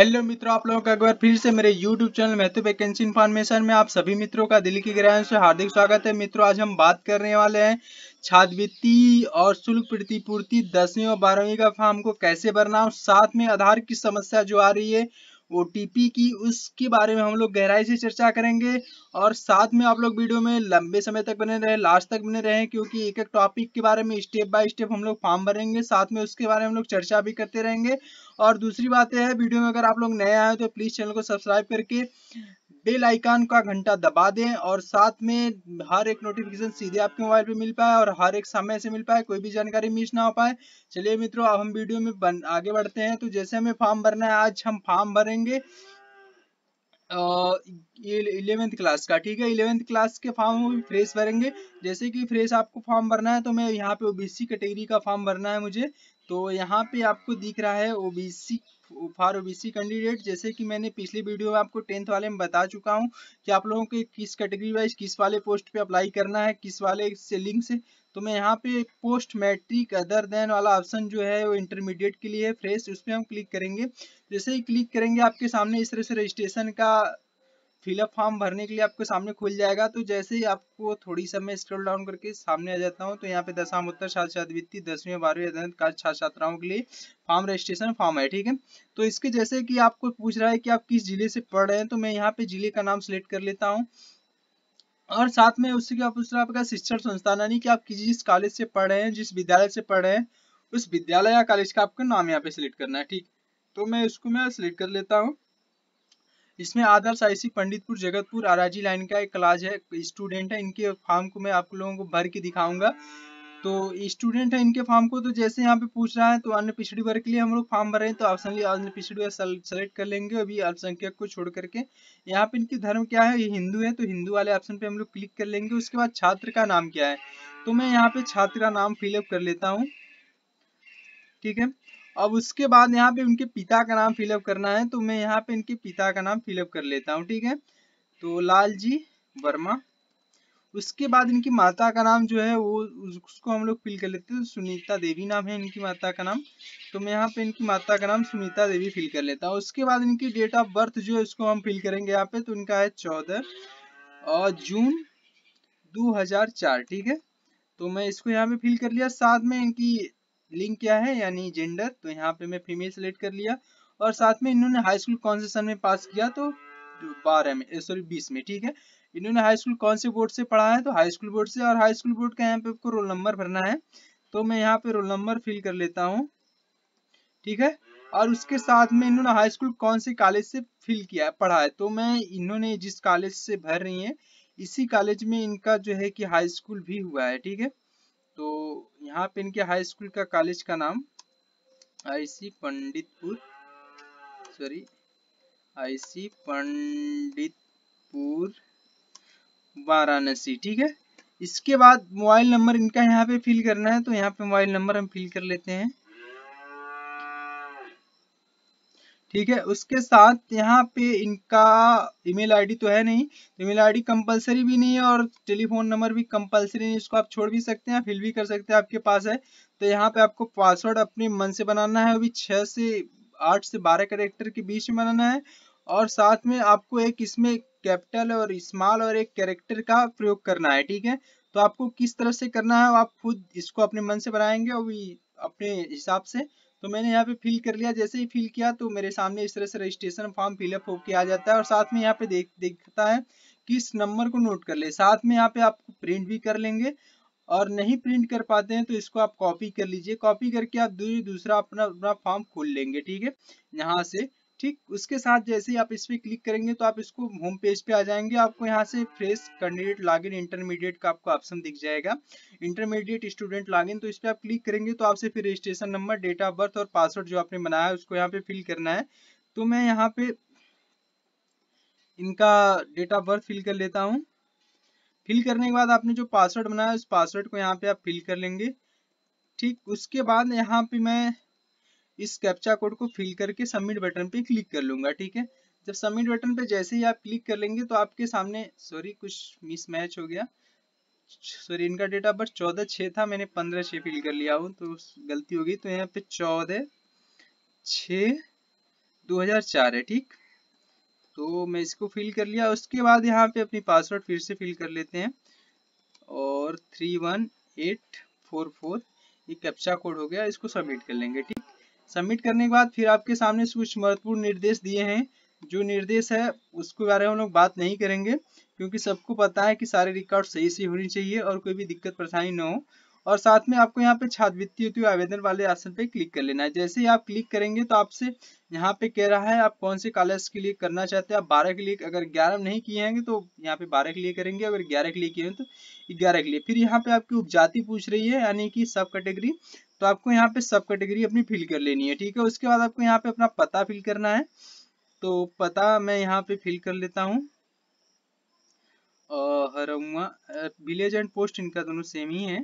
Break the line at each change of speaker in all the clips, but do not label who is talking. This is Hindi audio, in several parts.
हेलो मित्रों आप लोगों का एक बार फिर से मेरे यूट्यूब चैनल महत्व वैकेंसी इन्फॉर्मेशन में आप सभी मित्रों का दिल्ली की ग्रहण से हार्दिक स्वागत है मित्रों आज हम बात करने वाले हैं छात्रवृत्ति और शुल्क प्रतिपूर्ति दसवीं और बारहवीं का फॉर्म को कैसे भरना और साथ में आधार की समस्या जो आ रही है ओ की उसके बारे में हम लोग गहराई से चर्चा करेंगे और साथ में आप लोग वीडियो में लंबे समय तक बने रहे लास्ट तक बने रहे क्योंकि एक एक टॉपिक के बारे में स्टेप बाय स्टेप हम लोग फॉर्म भरेंगे साथ में उसके बारे में हम लोग चर्चा भी करते रहेंगे और दूसरी बात यह है वीडियो में अगर आप लोग नए आए तो प्लीज़ चैनल को सब्सक्राइब करके बेल आइकन का घंटा दबा दें और साथ में हर एक नोटिफिकेशन सीधे आपके मोबाइल पे मिल पाए और हर एक समय से मिल पाए कोई भी जानकारी मिस ना हो पाए चलिए मित्रों अब हम वीडियो में बन, आगे बढ़ते हैं तो जैसे हमें फॉर्म भरना है आज हम फॉर्म भरेंगे इलेवेंथ क्लास का ठीक है इलेवेंथ क्लास के फॉर्म हम फ्रेश भरेंगे जैसे कि फ्रेश आपको फॉर्म भरना है तो मैं यहाँ पे ओबीसी कैटेगरी का फॉर्म भरना है मुझे तो यहाँ पे आपको दिख रहा है ओबीसी फॉर ओबीसी कैंडिडेट जैसे कि मैंने पिछले वीडियो में आपको टेंथ वाले में बता चुका हूँ कि आप लोगों के किस कैटेगरी वाइज किस वाले पोस्ट पे अप्लाई करना है किस वाले से लिंक से तो मैं यहाँ पे पोस्ट मैट्रिक अदर देन वाला ऑप्शन जो है वो इंटरमीडिएट के लिए है फ्रेश उस पर हम क्लिक करेंगे जैसे ही क्लिक करेंगे आपके सामने इस तरह से रजिस्ट्रेशन का फिलअप फॉर्म भरने के लिए आपके सामने खुल जाएगा तो जैसे ही आपको थोड़ी सा मैं स्क्रॉल डाउन करके सामने आ जाता हूँ तो यहाँ पे उत्तर छात्र छात्रवृत्ति दसवीं बारहवीं छात्र छात्राओं के लिए फॉर्म रजिस्ट्रेशन फॉर्म है ठीक है तो इसके जैसे कि आपको पूछ रहा है कि आप किस जिले से पढ़ रहे हैं तो मैं यहाँ पे जिले का नाम सिलेक्ट कर लेता हूँ और साथ में उससे क्या पूछ रहा है आपका शिक्षण संस्थान यानी कि आप किस जिस कॉलेज से पढ़ रहे हैं जिस विद्यालय से पढ़ रहे हैं उस विद्यालय या कॉलेज का आपको नाम यहाँ पे सिलेक्ट करना है ठीक तो मैं इसको मैं सिलेक्ट कर लेता हूँ इसमें आदर्श आईसी पंडितपुर जगतपुर आराजी लाइन का एक क्लास है स्टूडेंट है इनके फॉर्म को मैं आप लोगों को भर के दिखाऊंगा तो स्टूडेंट है इनके फॉर्म को तो जैसे यहाँ पे पूछ रहा है तो अन्य पिछड़ी वर्ग के लिए हम लोग फॉर्म भर रहे हैं तो ऑप्शन अन्य पिछड़ी वर्ग सेलेक्ट कर लेंगे अभी अल्पसंख्यक को छोड़ करके यहाँ पे इनके धर्म क्या है ये हिंदू है तो हिंदू वाले ऑप्शन पे हम लोग क्लिक कर लेंगे उसके बाद छात्र का नाम क्या है तो मैं यहाँ पे छात्र का नाम फिलअप कर लेता हूँ ठीक है अब उसके बाद यहाँ पे उनके पिता का नाम फिलअप करना है तो मैं यहाँ पे इनके पिता का नाम फिलअप कर लेता हूँ ठीक है तो लाल जी वर्मा उसके बाद इनकी माता का नाम जो है वो उसको हम लोग फिल कर लेते हैं तो सुनीता देवी नाम है इनकी माता का नाम तो मैं यहाँ पे इनकी माता का नाम सुनीता देवी फिल कर लेता हूँ उसके बाद इनकी डेट ऑफ बर्थ जो है उसको हम फिल करेंगे यहाँ पे तो इनका है चौदह और जून 2004 ठीक है तो मैं इसको यहाँ पे फिल कर लिया साथ में इनकी लिंक क्या है यानी जेंडर तो यहाँ पे मैं फीमेल सेलेक्ट कर लिया और साथ में इन्होंने हाई स्कूल कौन से सन में पास किया तो बारह में सॉरी बीस में ठीक है इन्होंने हाई स्कूल कौन से बोर्ड से पढ़ा है तो हाई स्कूल बोर्ड से और हाई स्कूल बोर्ड का यहाँ पे आपको रोल नंबर भरना है तो मैं यहाँ पे रोल नंबर फिल कर लेता हूँ ठीक है और उसके साथ में इन्होंने हाई स्कूल कौन से कॉलेज से फिल किया है पढ़ा है तो मैं इन्होंने जिस कॉलेज से भर रही है इसी कॉलेज में इनका जो है कि हाई स्कूल भी हुआ है ठीक है तो यहाँ पे इनके हाई स्कूल का कॉलेज का नाम IC Panditpur sorry IC Panditpur Varanasi ठीक है इसके बाद मोबाइल नंबर इनका यहाँ पे फिल करना है तो यहाँ पे मोबाइल नंबर हम फिल कर लेते हैं ठीक है उसके साथ यहाँ पे इनका ईमेल आईडी तो है नहीं ईमेल आईडी कंपलसरी भी नहीं है और टेलीफोन नंबर भी कंपलसरी नहीं इसको आप छोड़ भी सकते हैं फिल भी कर सकते हैं आपके पास है तो यहाँ पे आपको पासवर्ड अपने मन से बनाना है अभी छह से आठ से बारह करेक्टर के बीच में बनाना है और साथ में आपको एक इसमें कैपिटल और स्मॉल और एक कैरेक्टर का प्रयोग करना है ठीक है तो आपको किस तरह से करना है आप खुद इसको अपने मन से बनाएंगे और अपने हिसाब से तो मैंने यहाँ पे फिल कर लिया जैसे ही फिल किया तो मेरे सामने इस तरह से रजिस्ट्रेशन फॉर्म फिलअप होके आ जाता है और साथ में यहाँ पे देख देखता है कि इस नंबर को नोट कर ले साथ में यहाँ पे आप प्रिंट भी कर लेंगे और नहीं प्रिंट कर पाते हैं तो इसको आप कॉपी कर लीजिए कॉपी करके आप दूसरा अपना अपना फॉर्म खोल लेंगे ठीक है यहाँ से ठीक उसके साथ जैसे ही आप इस पर क्लिक करेंगे तो आप इसको होम पेज पे आ जाएंगे आपको यहाँ से फ्रेश कैंडिडेट लॉगिन इंटरमीडिएट का आपको ऑप्शन दिख जाएगा इंटरमीडिएट स्टूडेंट लॉगिन तो इस पर आप क्लिक करेंगे तो आपसे फिर registration number date of birth और पासवर्ड जो आपने बनाया है उसको यहाँ पे फिल करना है तो मैं यहाँ पे इनका डेट ऑफ बर्थ फिल कर लेता हूँ फिल करने के बाद आपने जो पासवर्ड बनाया उस पासवर्ड को यहाँ पे आप फिल कर लेंगे ठीक उसके बाद यहाँ पे मैं इस कैप्चा कोड को फिल करके सबमिट बटन पे क्लिक कर लूंगा ठीक है जब सबमिट बटन पे जैसे ही आप क्लिक कर लेंगे तो आपके सामने सॉरी कुछ मिसमैच हो गया सॉरी इनका डेट ऑफ बर्थ चौदह छः था मैंने पंद्रह छः फिल कर लिया हूँ तो गलती हो गई तो यहाँ पे चौदह छ दो हजार चार है ठीक तो मैं इसको फिल कर लिया उसके बाद यहाँ पे अपनी पासवर्ड फिर से फिल कर लेते हैं और three one eight four four ये कैप्चा कोड हो गया इसको सबमिट कर लेंगे ठीक सबमिट करने के बाद फिर आपके सामने कुछ महत्वपूर्ण निर्देश दिए हैं जो निर्देश है उसके बारे में हम लोग बात नहीं करेंगे क्योंकि सबको पता है कि सारे रिकॉर्ड सही से होनी चाहिए और कोई भी दिक्कत परेशानी न हो और साथ में आपको यहाँ पे छात्रवृत्ति हेतु आवेदन वाले आसन पे क्लिक कर लेना है जैसे ही आप क्लिक करेंगे तो आपसे यहाँ पे कह रहा है आप कौन से कॉलेज के लिए करना चाहते हैं आप बारह के लिए अगर ग्यारह नहीं किए हैं तो यहाँ पे बारह के लिए करेंगे अगर ग्यारह के लिए किए हैं तो ग्यारह के लिए फिर यहाँ पे आपकी उपजाति पूछ रही है यानी कि सब कैटेगरी तो आपको यहाँ पे सब कैटेगरी अपनी फिल कर लेनी है ठीक है उसके बाद आपको यहाँ पे अपना पता फिल करना है तो पता मैं यहाँ पे फिल कर लेता हूँ विलेज एंड पोस्ट इनका दोनों सेम ही है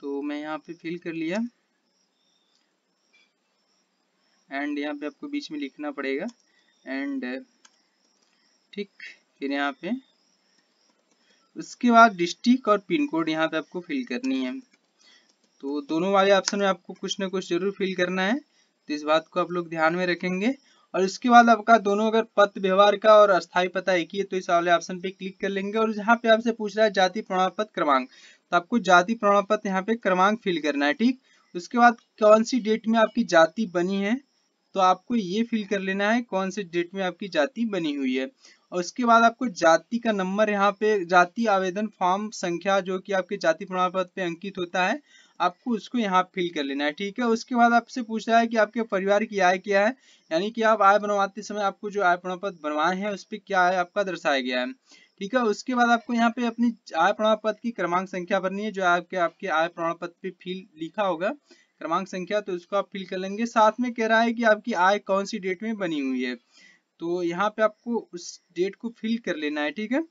तो मैं यहाँ पे फिल कर लिया एंड यहाँ पे आपको बीच में लिखना पड़ेगा एंड ठीक फिर यहाँ पे उसके बाद डिस्ट्रिक्ट और पिन कोड यहाँ पे आपको फिल करनी है तो दोनों वाले ऑप्शन में आपको कुछ ना कुछ जरूर फिल करना है तो इस बात को आप लोग ध्यान में रखेंगे और इसके बाद आपका दोनों अगर पथ व्यवहार का और अस्थायी पता एक ही है तो इस वाले ऑप्शन पे क्लिक कर लेंगे और यहाँ पे आपसे पूछ रहा है जाति प्रमाण पत्र क्रमांक तो आपको जाति प्रमाण पत्र यहाँ पे क्रमांक फिल करना है ठीक उसके बाद कौन सी डेट में आपकी जाति बनी है तो आपको ये फिल कर लेना है कौन से डेट में आपकी जाति बनी हुई है और उसके बाद आपको जाति का नंबर यहाँ पे जाति आवेदन फॉर्म संख्या जो कि आपके जाति प्रमाण पत्र पे अंकित होता है आपको उसको यहाँ फिल कर लेना है ठीक है उसके बाद आपसे पूछ रहा है कि आपके परिवार की आय क्या है यानी कि आप आय बनवाते समय आपको जो आय प्रमाण पत्र बनवाए हैं उस पर क्या आय आपका दर्शाया गया है ठीक है उसके बाद आपको यहाँ पे अपनी आय प्रमाण पत्र की क्रमांक संख्या भरनी है जो आपके आपके आय प्रमाण पत्र पे फिल लिखा होगा क्रमांक संख्या तो उसको आप फिल कर लेंगे साथ में कह रहा है कि आपकी आय कौन सी डेट में बनी हुई है तो यहाँ पे आपको उस डेट को फिल कर लेना है ठीक है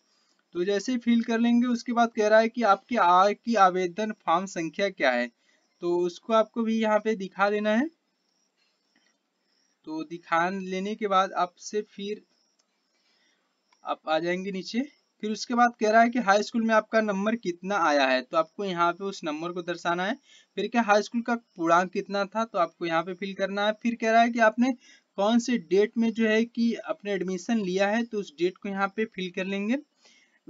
तो जैसे ही फिल कर लेंगे उसके बाद कह रहा है कि आपके आय की आवेदन फॉर्म संख्या क्या है तो उसको आपको भी यहाँ पे दिखा देना है तो दिखा लेने के बाद आपसे फिर आप आ जाएंगे नीचे फिर उसके बाद कह रहा है कि हाई स्कूल में आपका नंबर कितना आया है तो आपको यहाँ पे उस नंबर को दर्शाना है फिर क्या हाई स्कूल का पूर्णांक कितना था तो आपको यहाँ पे फिल करना है फिर कह रहा है कि आपने कौन से डेट में जो है कि अपने एडमिशन लिया है तो उस डेट को यहाँ पे फिल कर लेंगे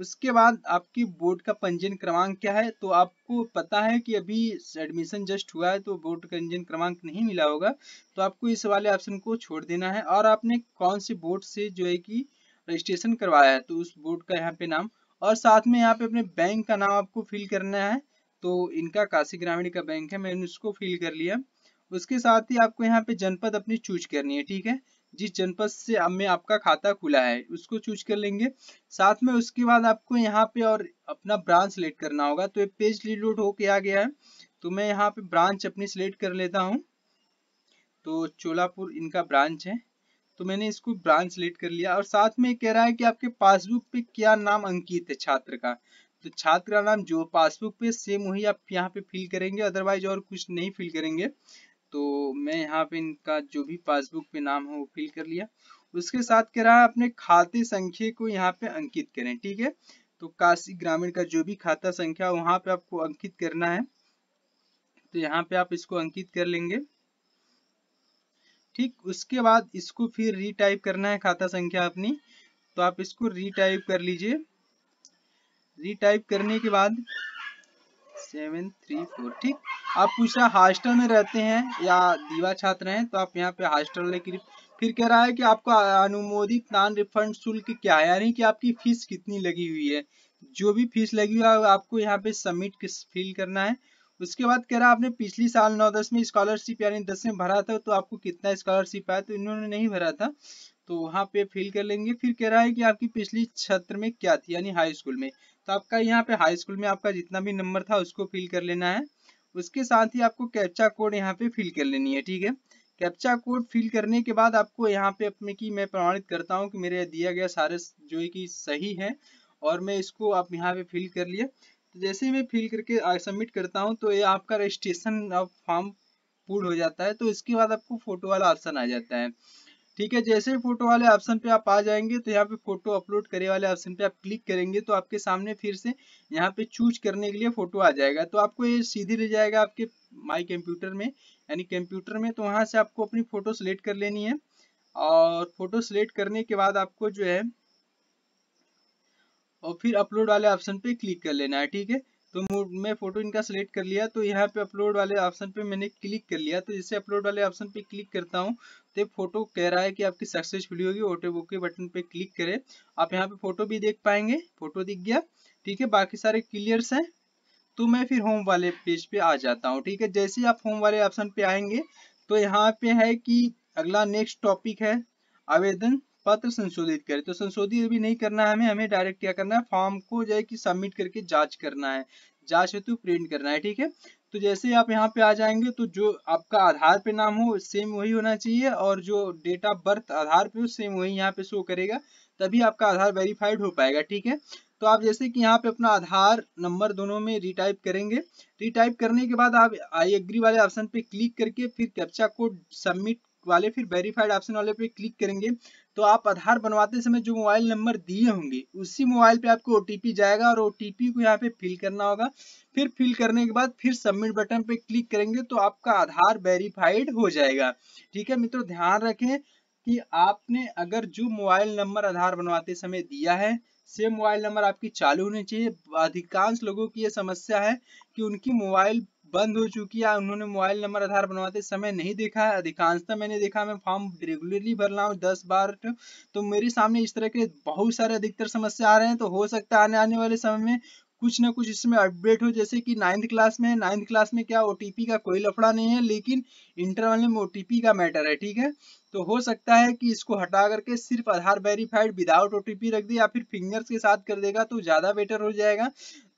उसके बाद आपकी बोर्ड का पंजीयन क्रमांक क्या है तो आपको पता है कि अभी एडमिशन जस्ट हुआ है तो बोर्ड का पंजीयन क्रमांक नहीं मिला होगा तो आपको इस वाले ऑप्शन को छोड़ देना है और आपने कौन से बोर्ड से जो है कि रजिस्ट्रेशन करवाया है तो उस बोर्ड का यहाँ पे नाम और साथ में यहाँ पे अपने बैंक का नाम आपको फिल करना है तो इनका काशी ग्रामीण का बैंक है मैंने उसको फिल कर लिया उसके साथ ही आपको यहाँ पे जनपद अपनी चूज करनी है ठीक है जिस जनपद से में आपका खाता खुला है उसको चूज कर लेंगे साथ में उसके बाद आपको यहाँ पे और अपना ब्रांच सिलेक्ट करना होगा तो ये पेज रिलोड होके आ गया है तो मैं यहाँ पे ब्रांच अपनी सिलेक्ट कर लेता हूँ तो चोलापुर इनका ब्रांच है तो मैंने इसको ब्रांच सिलेक्ट कर लिया और साथ में कह रहा है कि आपके पासबुक पे क्या नाम अंकित है छात्र का तो छात्र का नाम जो पासबुक पे सेम वही आप यहाँ पे फिल करेंगे अदरवाइज और कुछ नहीं फिल करेंगे तो मैं यहाँ पे इनका जो भी पासबुक पे नाम है वो फिल कर लिया उसके साथ कह रहा है अपने खाते संख्या को यहाँ पे अंकित करें ठीक है तो काशी ग्रामीण का जो भी खाता संख्या वहां पे आपको अंकित करना है तो यहाँ पे आप इसको अंकित कर लेंगे ठीक उसके बाद इसको फिर रीटाइप करना है खाता संख्या अपनी तो आप इसको रीटाइप कर लीजिए रीटाइप करने के बाद सेवन थ्री फोर ठीक आप पूछ रहे हॉस्टल में रहते हैं या दीवा छात्र हैं तो आप यहाँ पे हॉस्टल लेकर फिर कह रहा है कि आपको अनुमोदित नॉन रिफंड शुल्क क्या है यानी कि आपकी फीस कितनी लगी हुई है जो भी फीस लगी हुई है आपको यहाँ पे सबमिट फिल करना है उसके बाद कह रहा है आपने पिछली साल नौ दस में स्कॉलरशिप यानी दस में भरा था तो आपको कितना स्कॉलरशिप आया तो इन्होंने नहीं भरा था तो वहाँ पे फिल कर लेंगे फिर कह रहा है कि आपकी पिछली छत्र में क्या थी यानी हाई स्कूल में तो आपका यहाँ पे हाई स्कूल में आपका जितना भी नंबर था उसको फिल कर लेना है उसके साथ ही आपको कैप्चा कोड यहाँ पे फिल कर लेनी है ठीक है कैप्चा कोड फिल करने के बाद आपको यहाँ पे अपने की मैं प्रमाणित करता हूँ कि मेरे दिया गया सारे जो है कि सही है और मैं इसको आप यहाँ पे फिल कर लिए तो जैसे ही मैं फिल करके सबमिट करता हूँ तो ये आपका रजिस्ट्रेशन ऑफ फॉर्म पूर्ण हो जाता है तो इसके बाद आपको फोटो वाला ऑप्शन आ जाता है ठीक है जैसे ही फोटो वाले ऑप्शन पे आप आ जाएंगे तो यहाँ पे फोटो अपलोड करे वाले ऑप्शन पे आप क्लिक करेंगे तो आपके सामने फिर से यहाँ पे चूज करने के लिए फोटो आ जाएगा तो आपको ये सीधे ले जाएगा आपके माई कंप्यूटर में यानी कंप्यूटर में तो वहां से आपको अपनी फोटो सेलेक्ट कर लेनी है और फोटो सेलेक्ट करने के बाद आपको जो है और फिर अपलोड वाले ऑप्शन पे क्लिक कर लेना है ठीक है तो मैं फोटो इनका सेलेक्ट कर लिया तो यहाँ पे अपलोड वाले ऑप्शन पे मैंने क्लिक कर लिया तो जैसे अपलोड वाले ऑप्शन पे क्लिक करता हूँ तो फोटो कह रहा है कि आपकी सक्सेसफुल होगी ऑटो के बटन पे क्लिक करें आप यहाँ पे फोटो भी देख पाएंगे फोटो दिख गया ठीक है बाकी सारे क्लियर्स हैं तो मैं फिर होम वाले पेज पे आ जाता हूँ ठीक है जैसे ही आप होम वाले ऑप्शन पे आएंगे तो यहाँ पे है कि अगला नेक्स्ट टॉपिक है आवेदन पत्र संशोधित करें तो संशोधित अभी नहीं करना है हमें हमें डायरेक्ट क्या करना है फॉर्म को जो है कि सबमिट करके जांच करना है जांच हेतु प्रिंट करना है ठीक है तो जैसे आप यहाँ पे आ जाएंगे तो जो आपका आधार पे नाम हो सेम वही होना चाहिए और जो डेट ऑफ बर्थ आधार पे हो सेम वही यहाँ पे शो करेगा तभी आपका आधार वेरीफाइड हो पाएगा ठीक है तो आप जैसे कि यहाँ पे अपना आधार नंबर दोनों में रिटाइप करेंगे रिटाइप करने के बाद आप आई एग्री वाले ऑप्शन पे क्लिक करके फिर कैप्चा कोड सबमिट वाले फिर वेरीफाइड ऑप्शन वाले पे क्लिक करेंगे तो आप आधार बनवाते समय जो मोबाइल नंबर दिए होंगे उसी मोबाइल पे आपको ओटीपी जाएगा और ओटीपी को यहाँ पे फिल करना होगा फिर फिल करने के बाद फिर सबमिट बटन पे क्लिक करेंगे तो आपका आधार वेरीफाइड हो जाएगा ठीक है मित्रों ध्यान रखें कि आपने अगर जो मोबाइल नंबर आधार बनवाते समय दिया है सेम मोबाइल नंबर आपकी चालू होनी चाहिए अधिकांश लोगों की यह समस्या है कि उनकी मोबाइल बंद हो चुकी है उन्होंने मोबाइल नंबर आधार बनवाते समय नहीं देखा है अधिकांशतः तो मैंने देखा मैं फॉर्म रेगुलरली भर रहा हूँ दस बार तो, तो मेरे सामने इस तरह के बहुत सारे अधिकतर समस्या आ रहे हैं तो हो सकता है आने आने वाले समय में कुछ ना कुछ इसमें अपडेट हो जैसे कि नाइन्थ क्लास में नाइन्थ क्लास में क्या ओटीपी का कोई लफड़ा नहीं है लेकिन इंटरवल में ओटीपी का मैटर है ठीक है तो हो सकता है कि इसको हटा करके सिर्फ आधार वेरीफाइड विदाउट ओटीपी रख दे या फिर फिंगर्स के साथ कर देगा तो ज़्यादा बेटर हो जाएगा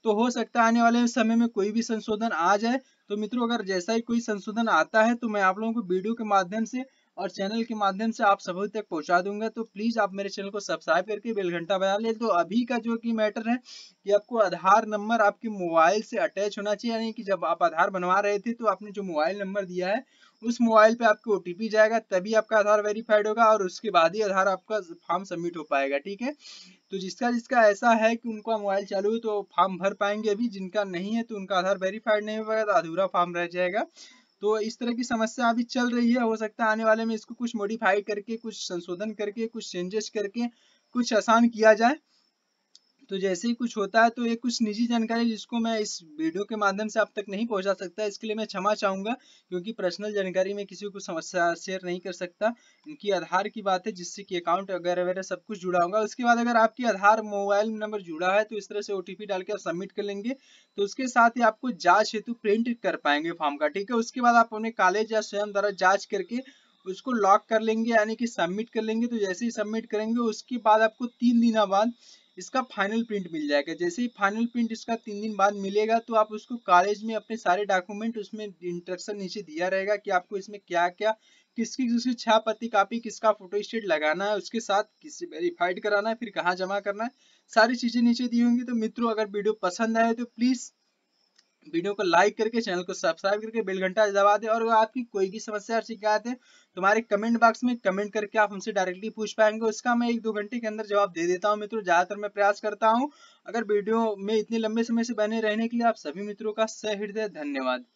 तो हो सकता है आने वाले समय में कोई भी संशोधन आ जाए तो मित्रों अगर जैसा ही कोई संशोधन आता है तो मैं आप लोगों को वीडियो के माध्यम से और चैनल के माध्यम से आप सभी तक पहुंचा दूंगा तो प्लीज आप मेरे चैनल को सब्सक्राइब करके बेल घंटा बजा ले तो अभी का जो कि मैटर है कि आपको आधार नंबर आपके मोबाइल से अटैच होना चाहिए यानी कि जब आप आधार बनवा रहे थे तो आपने जो मोबाइल नंबर दिया है उस मोबाइल पे आपको ओ जाएगा तभी आपका आधार वेरीफाइड होगा और उसके बाद ही आधार आपका फॉर्म सबमिट हो पाएगा ठीक है तो जिसका जिसका ऐसा है कि उनका मोबाइल चालू है तो फॉर्म भर पाएंगे अभी जिनका नहीं है तो उनका आधार वेरीफाइड नहीं हो पाएगा तो अधूरा फॉर्म रह जाएगा तो इस तरह की समस्या अभी चल रही है हो सकता है आने वाले में इसको कुछ मॉडिफाई करके कुछ संशोधन करके कुछ चेंजेस करके कुछ आसान किया जाए तो जैसे ही कुछ होता है तो ये कुछ निजी जानकारी जिसको मैं इस वीडियो के माध्यम से आप तक नहीं पहुंचा सकता इसके लिए मैं क्षमा चाहूंगा क्योंकि पर्सनल जानकारी में किसी को समस्या शेयर नहीं कर सकता इनकी आधार की बात है जिससे कि अकाउंट वगैरह वगैरह सब कुछ जुड़ा होगा उसके बाद अगर आपकी आधार मोबाइल नंबर जुड़ा है तो इस तरह से ओ डाल के आप सबमिट कर लेंगे तो उसके साथ ही आपको जाँच हेतु प्रिंट कर पाएंगे फॉर्म का ठीक है उसके बाद आप अपने कॉलेज या स्वयं द्वारा जाँच करके उसको लॉक कर लेंगे यानी कि सबमिट कर लेंगे तो जैसे ही सबमिट करेंगे उसके बाद आपको तीन दिन बाद इसका फाइनल प्रिंट मिल जाएगा जैसे ही फाइनल प्रिंट इसका तीन दिन बाद मिलेगा तो आप उसको कॉलेज में अपने सारे डॉक्यूमेंट उसमें इंट्रक्शन नीचे दिया रहेगा कि आपको इसमें क्या क्या किसकी किसकी छह पत्ती कापी किसका फोटो स्टेट लगाना है उसके साथ किस वेरीफाइड कराना है फिर कहाँ जमा करना है सारी चीजें नीचे दी होंगी तो मित्रों अगर वीडियो पसंद आए तो प्लीज वीडियो को लाइक करके चैनल को सब्सक्राइब करके बेल घंटा दबा दें और आपकी कोई भी समस्या और शिकायत है तुम्हारे कमेंट बॉक्स में कमेंट करके आप हमसे डायरेक्टली पूछ पाएंगे उसका मैं एक दो घंटे के अंदर जवाब दे देता हूं मित्रों ज़्यादातर मैं प्रयास करता हूं अगर वीडियो में इतने लंबे समय से बने रहने के लिए आप सभी मित्रों का सहृदय धन्यवाद